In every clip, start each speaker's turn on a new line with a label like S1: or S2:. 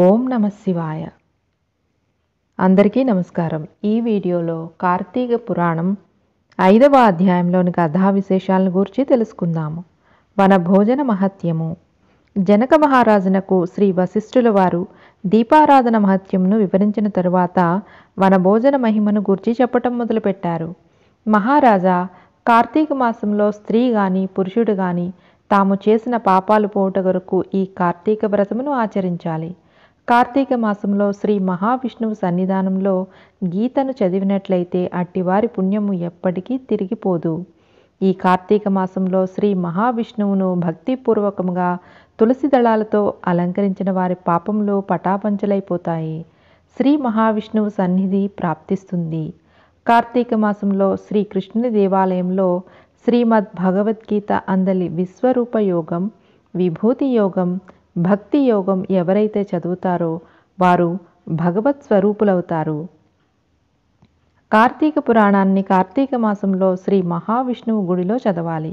S1: ఓం నమ శివాయ అందరికీ నమస్కారం ఈ వీడియోలో కార్తీక పురాణం ఐదవ అధ్యాయంలోని కథా విశేషాలను గురించి తెలుసుకుందాము వన భోజన మహత్యము జనక మహారాజునకు శ్రీ వశిష్ఠుల వారు దీపారాధన మహత్యంను వివరించిన తరువాత వనభోజన మహిమను గురించి చెప్పటం మొదలుపెట్టారు మహారాజా కార్తీక మాసంలో స్త్రీ కానీ పురుషుడు కానీ తాము చేసిన పాపాలు పోవుట కొరకు ఈ కార్తీక వ్రతమును ఆచరించాలి కార్తీక మాసంలో శ్రీ మహావిష్ణువు సన్నిధానంలో గీతను చదివినట్లయితే అట్టివారి పుణ్యము ఎప్పటికీ తిరిగిపోదు ఈ కార్తీక మాసంలో శ్రీ మహావిష్ణువును భక్తిపూర్వకంగా తులసి దళాలతో అలంకరించిన వారి పాపంలో పటాపంచలైపోతాయి శ్రీ మహావిష్ణువు సన్నిధి ప్రాప్తిస్తుంది కార్తీక మాసంలో శ్రీకృష్ణుని దేవాలయంలో శ్రీమద్ భగవద్గీత అందలి విశ్వరూపయోగం విభూతి యోగం భక్తి యోగం ఎవరైతే చదువుతారో వారు భగవత్ స్వరూపులవుతారు కార్తీక పురాణాన్ని కార్తీక మాసంలో శ్రీ మహావిష్ణువు గుడిలో చదవాలి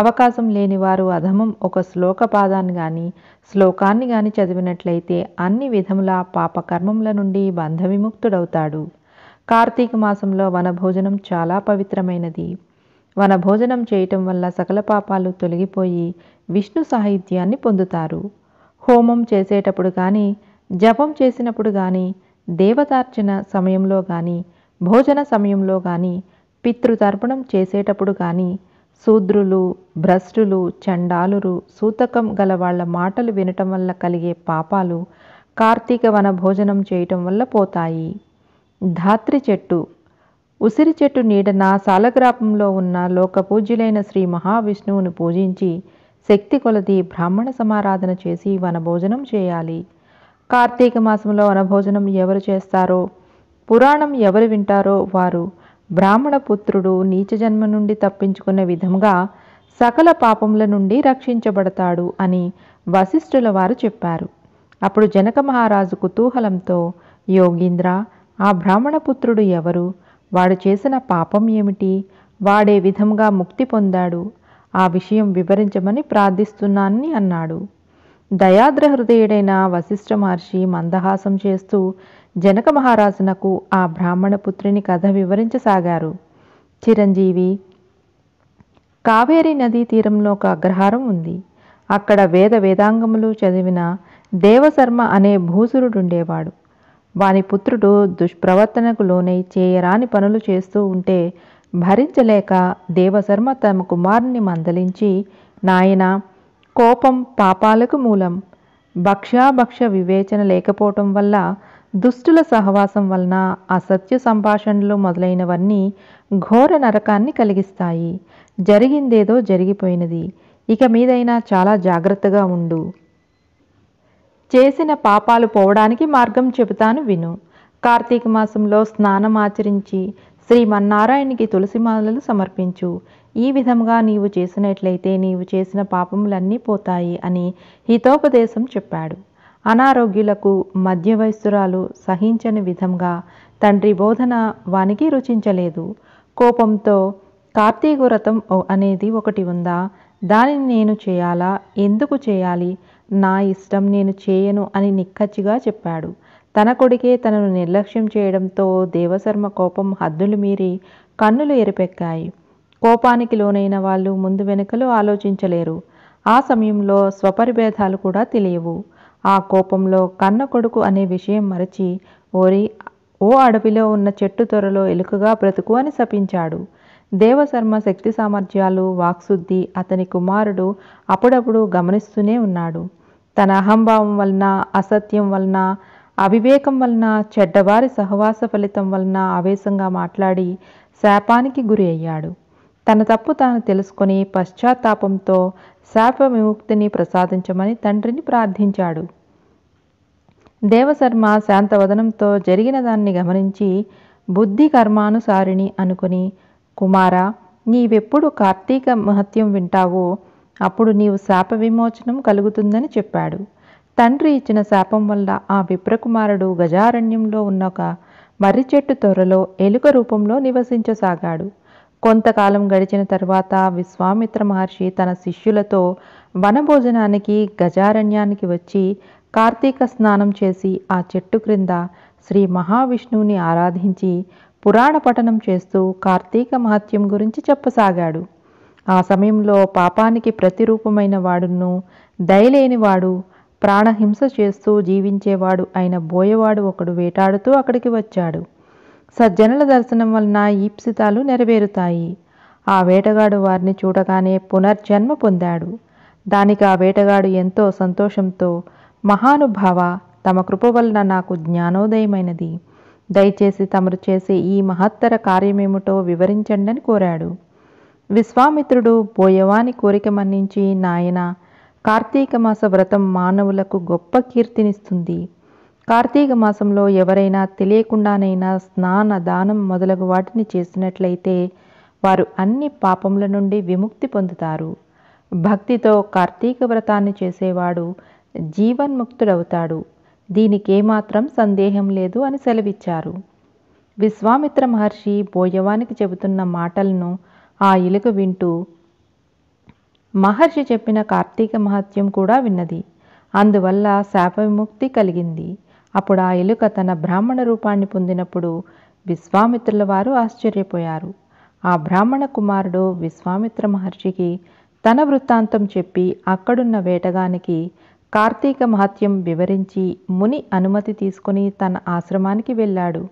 S1: అవకాశం లేని వారు అధమం ఒక శ్లోక పాదాన్ని కానీ శ్లోకాన్ని కానీ చదివినట్లయితే అన్ని విధముల పాపకర్మముల నుండి బంధ విముక్తుడవుతాడు కార్తీక మాసంలో వనభోజనం చాలా పవిత్రమైనది వనభోజనం చేయటం వల్ల సకల పాపాలు తొలగిపోయి విష్ణు సాహిత్యాన్ని పొందుతారు హోమం చేసేటప్పుడు కానీ జపం చేసినప్పుడు కానీ దేవతార్చన సమయంలో కానీ భోజన సమయంలో కానీ పితృతర్పణం చేసేటప్పుడు కానీ శూద్రులు భ్రష్టులు చండాలురు సూతకం గల వాళ్ళ మాటలు వినటం వల్ల కలిగే పాపాలు కార్తీక వన భోజనం చేయటం వల్ల పోతాయి ధాత్రి చెట్టు ఉసిరి చెట్టు నా సాలగ్రాపంలో ఉన్న లోకపూజ్యులైన శ్రీ మహావిష్ణువును పూజించి శక్తి కొలది బ్రాహ్మణ సమారాధన చేసి వనభోజనం చేయాలి కార్తీక మాసంలో వనభోజనం ఎవరు చేస్తారో పురాణం ఎవరు వింటారో వారు బ్రాహ్మణ పుత్రుడు నీచ జన్మ నుండి తప్పించుకునే విధంగా సకల పాపముల నుండి రక్షించబడతాడు అని వశిష్ఠుల వారు చెప్పారు అప్పుడు జనక మహారాజు కుతూహలంతో యోగీంద్ర ఆ బ్రాహ్మణ పుత్రుడు ఎవరు వాడు చేసిన పాపం ఏమిటి వాడే విధంగా ముక్తి పొందాడు ఆ విషయం వివరించమని ప్రార్థిస్తున్నానని అన్నాడు దయాద్ర హృదయుడైన వశిష్ఠ మహర్షి మందహాసం చేస్తూ జనక మహారాజునకు ఆ బ్రాహ్మణ పుత్రిని కథ వివరించసాగారు చిరంజీవి కావేరీ నదీ తీరంలో ఒక అగ్రహారం ఉంది అక్కడ వేద వేదాంగములు చదివిన దేవశర్మ అనే భూసురుడుండేవాడు వాని పుత్రుడు దుష్ప్రవర్తనకు లోనై చేయరాని పనులు చేస్తూ ఉంటే భరించలేక దేవశర్మ తమ కుమారుని మందలించి నాయన కోపం పాపాలకు మూలం భక్ష్యాభక్ష వివేచన లేకపోవటం వల్ల దుష్టుల సహవాసం వలన అసత్య సంభాషణలు మొదలైనవన్నీ ఘోర నరకాన్ని కలిగిస్తాయి జరిగిందేదో జరిగిపోయినది ఇక మీదైనా చాలా జాగ్రత్తగా ఉండు చేసిన పాపాలు పోవడానికి మార్గం చెబుతాను విను కార్తీక మాసంలో స్నానం ఆచరించి శ్రీమన్నారాయణకి తులసిమాలలు సమర్పించు ఈ విధంగా నీవు చేసినట్లయితే నీవు చేసిన పాపములన్నీ పోతాయి అని హితోపదేశం చెప్పాడు అనారోగ్యులకు మధ్యవయస్సురాలు సహించని విధంగా తండ్రి బోధన వానికి రుచించలేదు కోపంతో కార్తీకవ్రతం అనేది ఒకటి ఉందా దానిని నేను చేయాలా ఎందుకు చేయాలి నా ఇష్టం నేను చేయను అని నిక్కచ్చిగా చెప్పాడు తన కొడుకే తనను నిర్లక్ష్యం చేయడంతో దేవశర్మ కోపం హద్దులు మీరి కన్నులు ఎరిపెక్కాయి కోపానికి లోనైన వాళ్ళు ముందు వెనుకలు ఆలోచించలేరు ఆ సమయంలో స్వపరిభేదాలు కూడా తెలియవు ఆ కోపంలో కన్న కొడుకు అనే విషయం మరచి ఓరి ఓ అడవిలో ఉన్న చెట్టు త్వరలో ఎలుకగా బ్రతుకు అని శపించాడు దేవశర్మ శక్తి సామర్థ్యాలు వాక్శుద్ధి అతని కుమారుడు అప్పుడప్పుడు గమనిస్తూనే ఉన్నాడు తన అహంభావం వలన అసత్యం వలన అవివేకం వలన చెడ్డవారి సహవాస ఫలితం వలన ఆవేశంగా మాట్లాడి శాపానికి గురి అయ్యాడు తన తప్పు తాను తెలుసుకుని పశ్చాత్తాపంతో శాప విముక్తిని ప్రసాదించమని తండ్రిని ప్రార్థించాడు దేవశర్మ శాంతవదనంతో జరిగిన దాన్ని గమనించి బుద్ధి కర్మానుసారిణి అనుకుని కుమారా నీవెప్పుడు కార్తీక మహత్యం వింటావో అప్పుడు నీవు శాప విమోచనం కలుగుతుందని చెప్పాడు తండ్రి ఇచ్చిన శాపం వల్ల ఆ విప్రకుమారుడు గజారణ్యంలో ఉన్న ఒక మర్రి చెట్టు త్వరలో ఎలుక రూపంలో నివసించసాగాడు కొంతకాలం గడిచిన తర్వాత విశ్వామిత్ర మహర్షి తన శిష్యులతో వనభోజనానికి గజారణ్యానికి వచ్చి కార్తీక స్నానం చేసి ఆ చెట్టు క్రింద శ్రీ మహావిష్ణువుని ఆరాధించి పురాణ పఠనం చేస్తూ కార్తీక మహత్యం గురించి చెప్పసాగాడు ఆ సమయంలో పాపానికి ప్రతిరూపమైన వాడును దయలేనివాడు ప్రాణహింస చేస్తూ జీవించేవాడు అయిన బోయవాడు ఒకడు వేటాడుతూ అక్కడికి వచ్చాడు సజ్జనుల దర్శనం వలన ఈప్సితాలు నెరవేరుతాయి ఆ వేటగాడు వారిని చూడగానే పునర్జన్మ పొందాడు దానికి ఆ వేటగాడు ఎంతో సంతోషంతో మహానుభావ తమ కృప వలన నాకు జ్ఞానోదయమైనది దయచేసి తమరు చేసే ఈ మహత్తర కార్యమేమిటో వివరించండి అని కోరాడు విశ్వామిత్రుడు బోయవాని కోరిక మన్నించి నాయనా కార్తీక మాస వ్రతం మానవులకు గొప్ప కీర్తినిస్తుంది కార్తీక మాసంలో ఎవరైనా తెలియకుండానైనా స్నాన దానం మొదలగు వాటిని చేసినట్లయితే వారు అన్ని పాపముల నుండి విముక్తి పొందుతారు భక్తితో కార్తీక వ్రతాన్ని చేసేవాడు జీవన్ముక్తుడవుతాడు దీనికేమాత్రం సందేహం లేదు అని సెలవిచ్చారు విశ్వామిత్ర మహర్షి బోయవానికి చెబుతున్న మాటలను ఆ ఇలుక వింటూ మహర్షి చెప్పిన కార్తీక మహత్యం కూడా విన్నది అందువల్ల శాప విముక్తి కలిగింది అప్పుడు ఆ ఎలుక తన బ్రాహ్మణ రూపాన్ని పొందినప్పుడు విశ్వామిత్రుల వారు ఆశ్చర్యపోయారు ఆ బ్రాహ్మణ కుమారుడు విశ్వామిత్ర మహర్షికి తన వృత్తాంతం చెప్పి అక్కడున్న వేటగానికి కార్తీక మహత్యం వివరించి ముని అనుమతి తీసుకుని తన ఆశ్రమానికి వెళ్ళాడు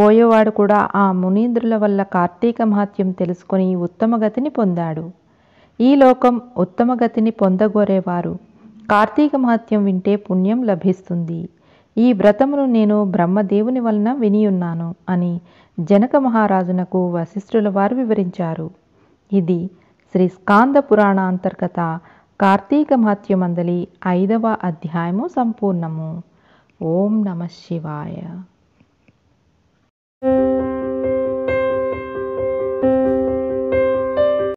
S1: బోయేవాడు కూడా ఆ మునీంద్రుల వల్ల కార్తీక మహత్యం తెలుసుకుని ఉత్తమగతిని పొందాడు ఈ లోకం ఉత్తమగతిని పొందగోరేవారు కార్తీక మహత్యం వింటే పుణ్యం లభిస్తుంది ఈ వ్రతమును నేను బ్రహ్మదేవుని వలన వినియున్నాను అని జనక మహారాజునకు వశిష్ఠుల వారు వివరించారు ఇది శ్రీ స్కాంద పురాణ అంతర్గత కార్తీక మహత్యమందలి ఐదవ అధ్యాయము సంపూర్ణము ఓం నమ శివాయ